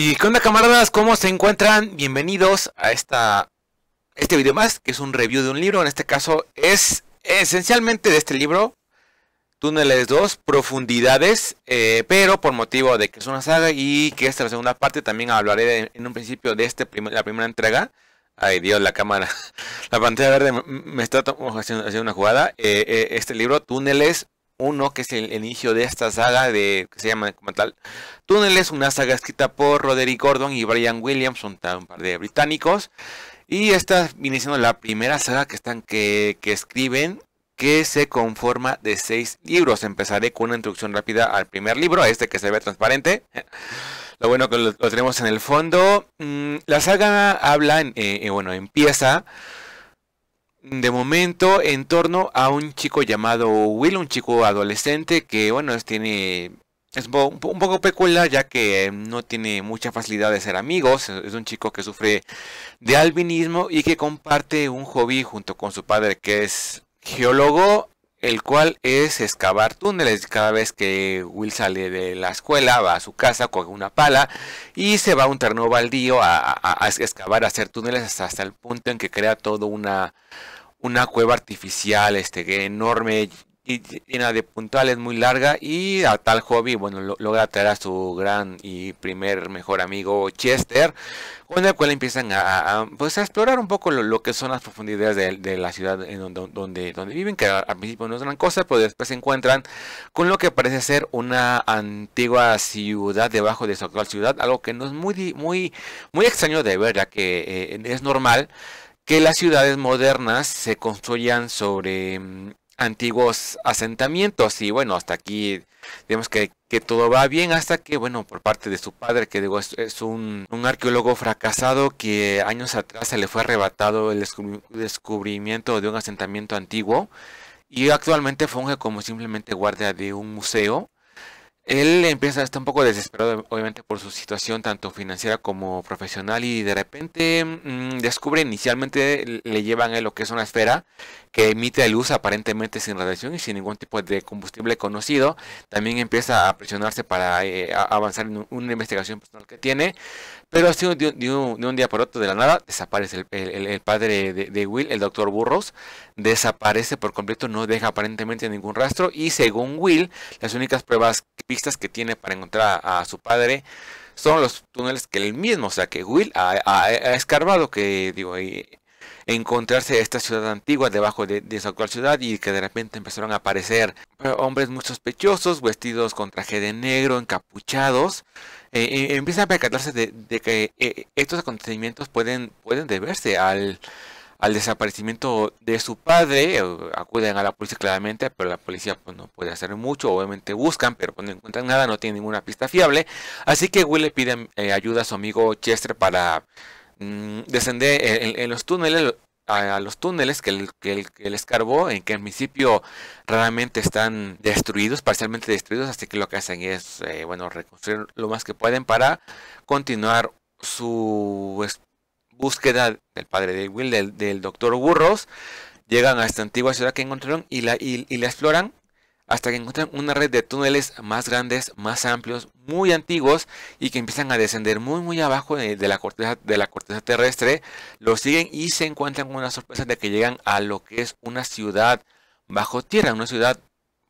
¿Y qué onda camaradas? ¿Cómo se encuentran? Bienvenidos a esta, este video más, que es un review de un libro. En este caso es esencialmente de este libro, Túneles 2, Profundidades, eh, pero por motivo de que es una saga y que esta es la segunda parte, también hablaré en un principio de este la primera entrega. Ay Dios, la cámara, la pantalla verde me está oh, haciendo, una jugada. Eh, eh, este libro, Túneles uno que es el, inicio de esta saga de que se llama como tal Túneles, una saga escrita por Roderick Gordon y Brian Williams, un, un par de británicos. Y está iniciando la primera saga que, están, que, escriben, que se conforma de seis libros. Empezaré con una introducción rápida al primer libro, este que se ve transparente. Lo bueno que lo, tenemos en el fondo. Mm, la saga habla, eh, eh, bueno, empieza de momento en torno a un chico llamado Will, un chico adolescente que bueno, es, tiene es un poco, peculiar ya que eh, no tiene mucha facilidad de ser amigos, es un chico que sufre de albinismo y que comparte un hobby junto con su padre que es geólogo, el cual es excavar túneles. Cada vez que Will sale de la escuela, va a su casa con una pala y se va a un terreno baldío a, excavar, a hacer túneles hasta, hasta el punto en que crea todo una una cueva artificial, este, enorme, y llena de puntales muy larga y a tal hobby, bueno, logra traer a su gran y primer mejor amigo Chester, con el cual empiezan a, pues, explorar un poco lo, que son las profundidades de, la ciudad en donde, donde, viven, que al principio no es gran cosa, pero después se encuentran con lo que parece ser una antigua ciudad debajo de su actual ciudad, algo que no es muy, muy, muy extraño de ver, ya que eh, es normal que las ciudades modernas se construyan sobre mm, antiguos asentamientos y bueno, hasta aquí digamos que, todo va bien hasta que bueno, por parte de su padre que es, un, un, arqueólogo fracasado que años atrás se le fue arrebatado el descubrimiento de un asentamiento antiguo y actualmente funge como simplemente guardia de un museo él empieza, estar un poco desesperado, obviamente, por su situación tanto financiera como profesional y de repente mm, descubre inicialmente, le llevan a lo que es una esfera que emite luz aparentemente sin radiación y sin ningún tipo de combustible conocido. También empieza a presionarse para eh, avanzar en una investigación personal que tiene. Pero así de, un, día por otro, de la nada, desaparece el, padre de, Will, el doctor Burroughs, desaparece por completo, no deja aparentemente ningún rastro. Y según Will, las únicas pruebas, pistas que tiene para encontrar a, su padre son los túneles que él mismo, o sea, que Will ha, escarbado, que digo, eh, encontrarse esta ciudad antigua debajo de, esa actual ciudad y que de repente empezaron a aparecer hombres muy sospechosos, vestidos con traje de negro, encapuchados, eh, eh empiezan a percatarse de, que eh, estos acontecimientos pueden, pueden deberse al, al desaparecimiento de su padre. Eh, acuden a la policía claramente, pero la policía pues, no puede hacer mucho. Obviamente buscan, pero pues, no encuentran nada, no tienen ninguna pista fiable. Así que Will le pide ayuda a su amigo Chester para mmm, descender eh, en, los túneles a, los túneles que el, que, escarbó, en que en principio raramente están destruidos, parcialmente destruidos, así que lo que hacen es, eh, bueno, reconstruir lo más que pueden para continuar su pues, búsqueda del padre de Will, del, doctor Burros llegan a esta antigua ciudad que encontraron y la, y la exploran hasta que encuentran una red de túneles más grandes, más amplios, muy antiguos y que empiezan a descender muy muy abajo de, la, corteza, de la, corteza, terrestre, lo siguen y se encuentran con una sorpresa de que llegan a lo que es una ciudad bajo tierra, una ciudad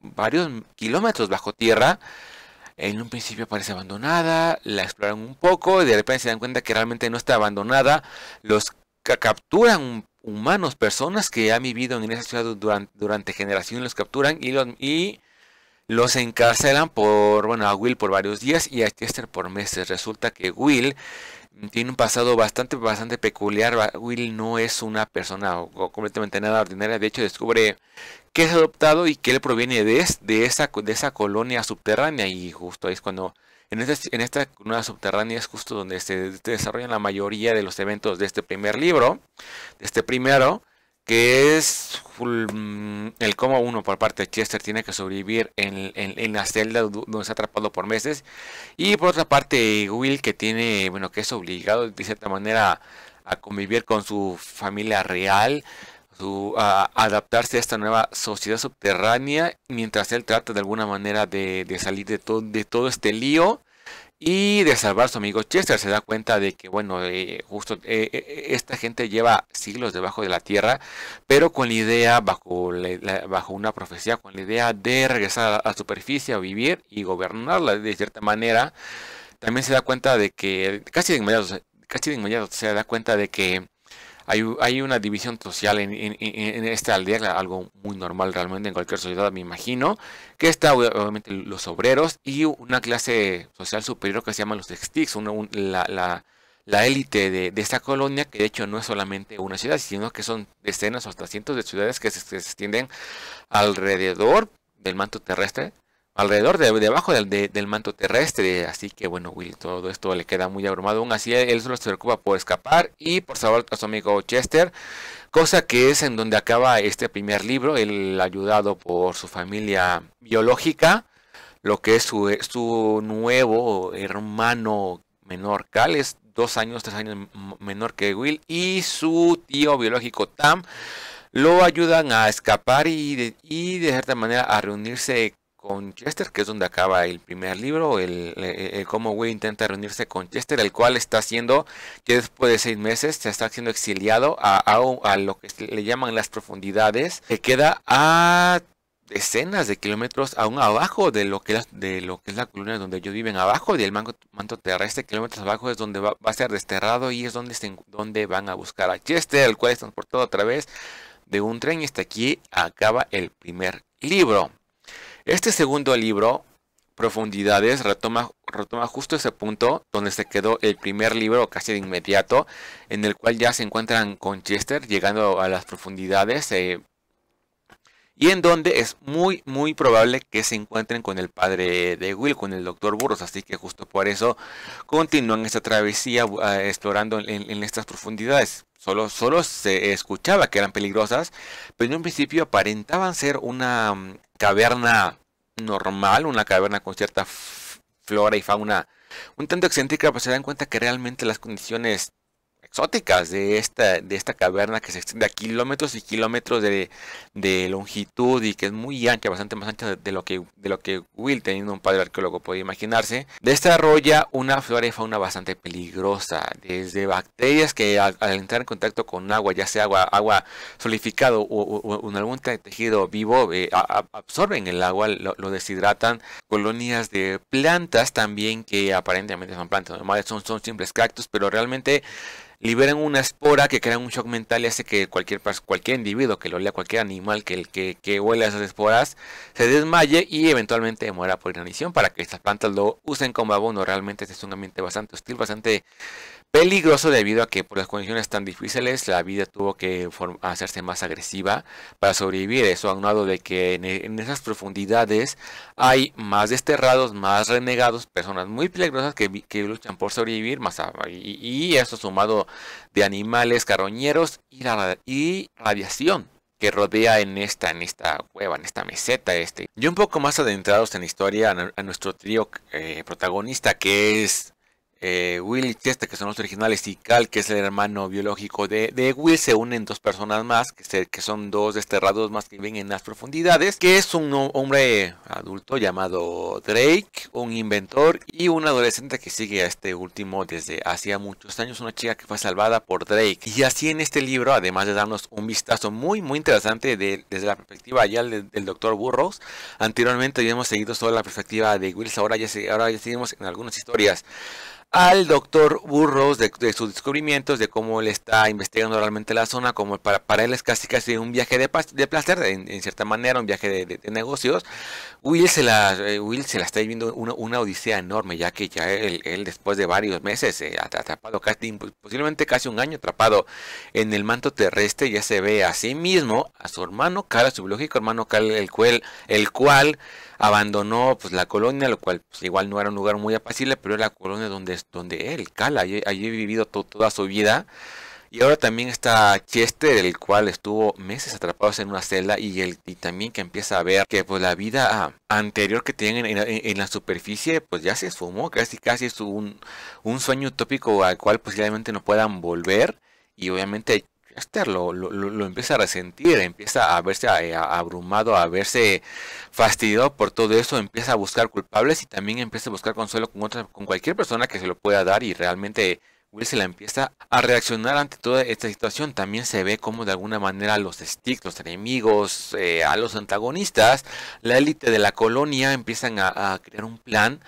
varios kilómetros bajo tierra. En un principio parece abandonada, la exploran un poco y de repente se dan cuenta que realmente no está abandonada. Los capturan humanos, personas que han vivido en esa ciudad durante, generaciones, los capturan y los, y los encarcelan por, bueno, a Will por varios días y a Chester por meses. Resulta que Will tiene un pasado bastante, bastante peculiar. Will no es una persona completamente nada ordinaria. De hecho, descubre que es adoptado y que él proviene de, esa, de esa colonia subterránea. Y justo ahí es cuando este en esta zona subterránea es justo donde se desarrollan la mayoría de los eventos de este primer libro, de este primero, que es mm, el cómo uno por parte de Chester tiene que sobrevivir en, la celda donde está atrapado por meses. Y por otra parte, Will que tiene, bueno, que es obligado de cierta manera a convivir con su familia real a adaptarse a esta nueva sociedad subterránea mientras él trata de alguna manera de, salir de, de todo este lío y de salvar a su amigo Chester. Se da cuenta de que, bueno, eh, justo eh, eh, esta gente lleva siglos debajo de la tierra, pero con la idea, bajo, una profecía, con la idea de regresar a la superficie a vivir y gobernarla de cierta manera. También se da cuenta de que, casi de casi de inmediato se da cuenta de que hay, una división social en, esta aldea, algo muy normal realmente en cualquier sociedad, me imagino, que está obviamente los obreros y una clase social superior que se llama los Extics, la, élite de, esta colonia, que de hecho no es solamente una ciudad, sino que son decenas o hasta cientos de ciudades que se extienden alrededor del manto terrestre alrededor de, debajo del, manto terrestre. Así que bueno, Will, todo esto le queda muy abrumado. Aún así, él solo se preocupa por escapar y por favor a su amigo Chester. Cosa que es en donde acaba este primer libro. Él ayudado por su familia biológica. Lo que es su, nuevo hermano menor, Cal, es dos años, tres años menor que Will. Y su tío biológico, Tam, lo ayudan a escapar y y de cierta manera a reunirse con Chester, que es donde acaba el primer libro, el, eh, eh, cómo Will intenta reunirse con Chester, el cual está siendo, que después de seis meses, se está siendo exiliado a, lo que le llaman las profundidades, que queda a decenas de kilómetros aún abajo de lo que es, la colonia donde ellos viven abajo del manto, terrestre kilómetros abajo es donde va, a ser desterrado y es donde donde van a buscar a Chester el cual es transportado a través de un tren y hasta aquí acaba el primer libro este segundo libro, Profundidades, retoma, justo ese punto donde se quedó el primer libro casi de inmediato, en el cual ya se encuentran con Chester llegando a las profundidades. Eh, y en donde es muy muy probable que se encuentren con el padre de Will, con el doctor Burros, así que justo por eso continúan esta travesía eh, explorando en, estas profundidades. Solo, se escuchaba que eran peligrosas, pero en un principio aparentaban ser una mm, caverna normal, una caverna con cierta flora y fauna un tanto excéntrica, pues se dan cuenta que realmente las condiciones de esta, de esta caverna que se extiende a kilómetros y kilómetros de, longitud y que es muy ancha, bastante más ancha de, lo que, de lo que Will, teniendo un padre arqueólogo, puede imaginarse, desarrolla una flora y fauna bastante peligrosa, desde bacterias que al, entrar en contacto con agua, ya sea agua, agua solidificado o, en algún tejido vivo, eh, absorben el agua, lo, deshidratan, colonias de plantas también que aparentemente son plantas normales, son, son simples cactus, pero realmente liberan una espora que crea un shock mental y hace que cualquier, cualquier individuo que lo lea, cualquier animal que, que, que huela esas esporas, se desmaye y eventualmente muera por inanición para que estas plantas lo usen como abono. Realmente este es un ambiente bastante hostil, bastante peligroso debido a que por las condiciones tan difíciles la vida tuvo que hacerse más agresiva para sobrevivir. Eso aunado de que e, en, esas profundidades hay más desterrados, más renegados, personas muy peligrosas que, luchan por sobrevivir más y, y eso sumado de animales carroñeros y, la, y radiación que rodea en esta, en esta cueva, en esta meseta este. Y un poco más adentrados en la historia a, nuestro trío eh, protagonista que es eh, Will y Chester, que son los originales, y Cal, que es el hermano biológico de, Will, se unen dos personas más, que, son dos desterrados más que viven en las profundidades, que es un hombre adulto llamado Drake, un inventor y una adolescente que sigue a este último desde hacía muchos años, una chica que fue salvada por Drake. Y así en este libro, además de darnos un vistazo muy, muy interesante desde la perspectiva ya del, doctor Burroughs, anteriormente habíamos seguido solo la perspectiva de Will, ahora ya, ahora ya seguimos en algunas historias al doctor Burroughs de, sus descubrimientos, de cómo él está investigando realmente la zona, como para, para él es casi casi un viaje de, de placer, en, en, cierta manera, un viaje de, negocios, Will se la, eh, Will se la está viviendo una, odisea enorme, ya que ya él, después de varios meses eh, atrapado casi, posiblemente casi un año atrapado en el manto terrestre, ya se ve a sí mismo, a su hermano Cal, a su biológico hermano Cal, el cual, el cual abandonó pues la colonia, lo cual pues, igual no era un lugar muy apacible, pero era la colonia donde, donde él, Cal, allí, ha vivido toda su vida. Y ahora también está Chester, el cual estuvo meses atrapados en una celda y, el, también que empieza a ver que pues la vida ah, anterior que tienen en, la superficie pues ya se esfumó, casi casi es un, sueño utópico al cual posiblemente no puedan volver y obviamente Chester lo, lo, lo, empieza a resentir, empieza a verse eh, abrumado, a verse fastidiado por todo eso, empieza a buscar culpables y también empieza a buscar consuelo con otra, con cualquier persona que se lo pueda dar y realmente se la empieza a reaccionar ante toda esta situación. También se ve como de alguna manera los sticks, los enemigos, eh, a los antagonistas, la élite de la colonia empiezan a crear un plan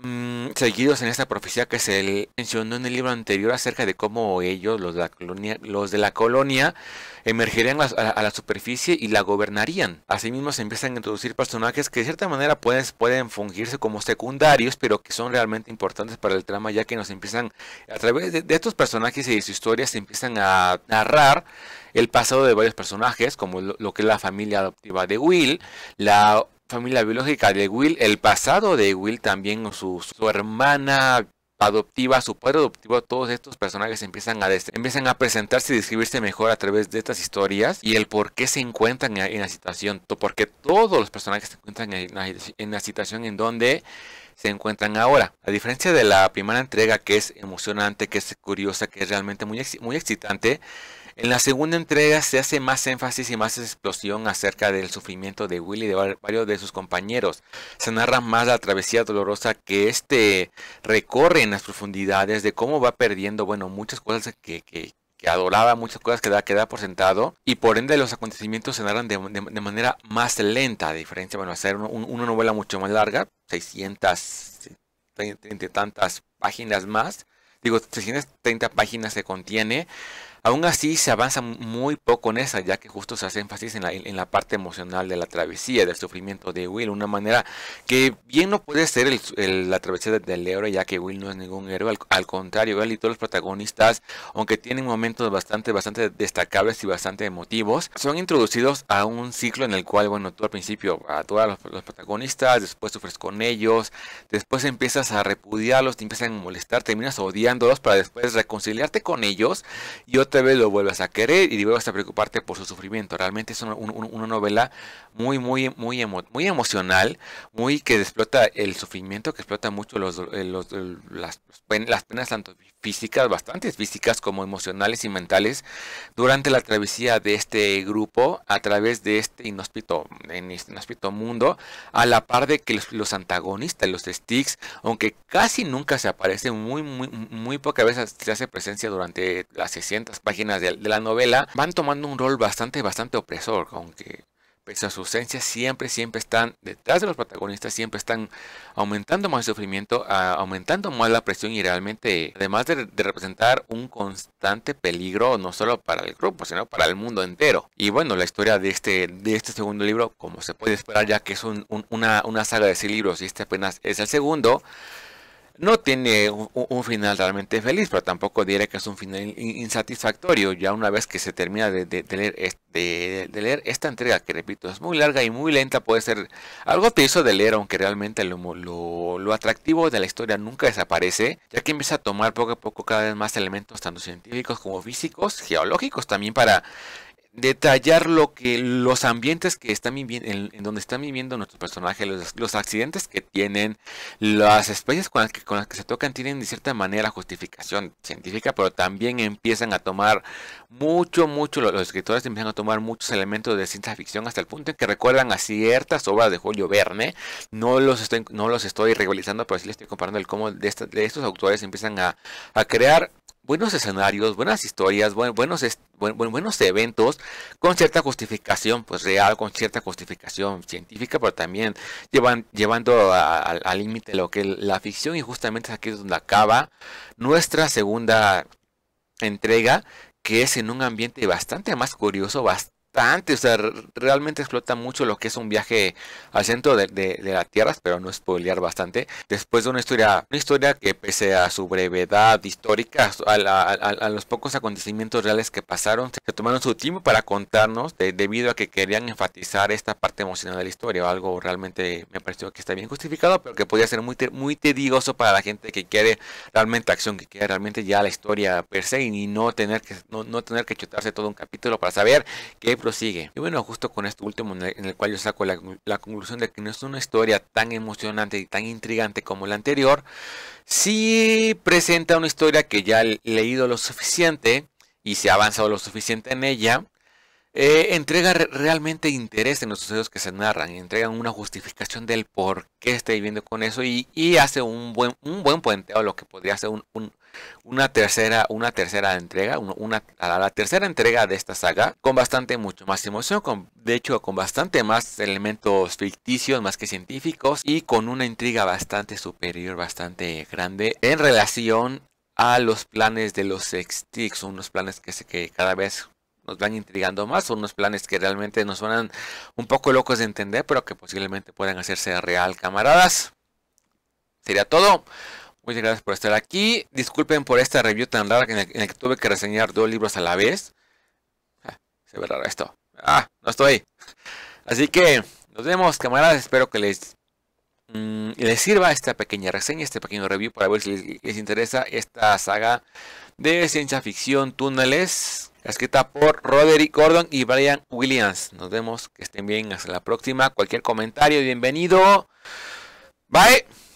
Mm, seguidos en esta profecía que se mencionó en el libro anterior acerca de cómo ellos, los de la colonia, los de la colonia emergerían a, la superficie y la gobernarían. Asimismo se empiezan a introducir personajes que de cierta manera pueden, pueden fungirse como secundarios, pero que son realmente importantes para el trama, ya que nos empiezan, a través de, estos personajes y de su historia, se empiezan a narrar el pasado de varios personajes, como lo, lo que es la familia adoptiva de Will, la familia biológica de Will, el pasado de Will también, su, hermana adoptiva, su padre adoptivo, todos estos personajes empiezan a, empiezan a presentarse y describirse mejor a través de estas historias y el por qué se encuentran en la situación, porque todos los personajes se encuentran en la, situación en donde se encuentran ahora. A diferencia de la primera entrega que es emocionante, que es curiosa, que es realmente muy, muy excitante, en la segunda entrega se hace más énfasis y más explosión acerca del sufrimiento de Willy y de varios de sus compañeros. Se narra más la travesía dolorosa que este recorre en las profundidades de cómo va perdiendo, bueno, muchas cosas que, adoraba, muchas cosas que da, da por sentado, y por ende los acontecimientos se narran de, manera más lenta, a diferencia, bueno, hacer una novela mucho más larga, 630 tantas páginas más, digo, 330 páginas se contiene. Aún así se avanza muy poco en esa, ya que justo se hace énfasis en la, en la, parte emocional de la travesía, del sufrimiento de Will, una manera que bien no puede ser el, la travesía del héroe, ya que Will no es ningún héroe, al, contrario, él y todos los protagonistas, aunque tienen momentos bastante, bastante destacables y bastante emotivos, son introducidos a un ciclo en el cual, bueno, tú al principio a los, los protagonistas, después sufres con ellos, después empiezas a repudiarlos, te empiezan a molestar, terminas a dos para después reconciliarte con ellos y otra vez lo vuelvas a querer y vuelvas a preocuparte por su sufrimiento. Realmente es una novela muy, muy, muy, muy emocional, muy que explota el sufrimiento, que explota mucho los, eh, las, las penas tanto físicas, bastantes físicas como emocionales y mentales durante la travesía de este grupo a través de este inhóspito, en este inhóspito mundo, a la par de que los, antagonistas, los sticks, aunque casi nunca se aparecen muy, muy, muy pocas veces se hace presencia durante las 600 páginas de, la novela, van tomando un rol bastante, bastante opresor, aunque pese a su ausencia, siempre, siempre están detrás de los protagonistas, siempre están aumentando más el sufrimiento, aumentando más la presión y realmente, además de, representar un constante peligro, no solo para el grupo, sino para el mundo entero. Y bueno, la historia de este, de este segundo libro, como se puede esperar ya que es una, una saga de seis libros y este apenas es el segundo, no tiene un, final realmente feliz, pero tampoco diré que es un final insatisfactorio. Ya una vez que se termina de, leer, esta entrega, que repito, es muy larga y muy lenta, puede ser algo hizo de leer, aunque realmente lo, atractivo de la historia nunca desaparece, ya que empieza a tomar poco a poco cada vez más elementos tanto científicos como físicos, geológicos también para detallar lo que los ambientes que están viviendo, en, donde están viviendo nuestros personajes, los, accidentes que tienen, las especies con las, que, se tocan tienen de cierta manera justificación científica, pero también empiezan a tomar mucho, mucho, los, escritores empiezan a tomar muchos elementos de ciencia ficción hasta el punto en que recuerdan a ciertas obras de Julio Verne, no los estoy, no los estoy pero sí les estoy comparando el cómo de, de estos autores empiezan a, a crear buenos escenarios, buenas historias, buenos, buenos eventos con cierta justificación, pues real, con cierta justificación científica, pero también llevando al límite lo que la ficción y justamente aquí es donde acaba nuestra segunda entrega que es en un ambiente bastante más curioso, bastante bastante, o sea, realmente explota mucho lo que es un viaje al centro de, la Tierra, pero no es spoilear bastante, después de una historia, una historia que pese a su brevedad histórica, a, los pocos acontecimientos reales que pasaron, se, tomaron su tiempo para contarnos, debido a que querían enfatizar esta parte emocional de la historia, algo realmente me pareció que está bien justificado, pero que podía ser muy, muy tedioso para la gente que quiere realmente acción, que quiere realmente ya la historia per se y no tener que, no, tener que chutarse todo un capítulo para saber qué prosigue. Y bueno, justo con este último en el, cual yo saco la, la, conclusión de que no es una historia tan emocionante y tan intrigante como la anterior, sí presenta una historia que ya he leído lo suficiente y se ha avanzado lo suficiente en ella eh, entrega realmente interés en los sucesos que se narran, entrega una justificación del por qué está viviendo con eso y, hace un buen, un buen puenteo a lo que podría ser una, tercera, una tercera entrega, una, la tercera entrega de esta saga, con bastante mucho más emoción, con, de hecho con bastante más elementos ficticios más que científicos y con una intriga bastante superior, bastante grande en relación a los planes de los Sextix, unos planes que, se, que cada vez nos van intrigando más, son unos planes que realmente nos suenan un poco locos de entender, pero que posiblemente puedan hacerse real, camaradas. Sería todo. Muchas gracias por estar aquí. Disculpen por esta review tan larga en, la que tuve que reseñar dos libros a la vez. Ah, se ve raro esto. Ah, no estoy. Así que nos vemos, camaradas. Espero que les Mm, les sirva esta pequeña reseña, este pequeño review para ver si les, les interesa esta saga de ciencia ficción Túneles, escrita por Roderick Gordon y Brian Williams. Nos vemos, que estén bien, hasta la próxima. Cualquier comentario, bienvenido. Bye.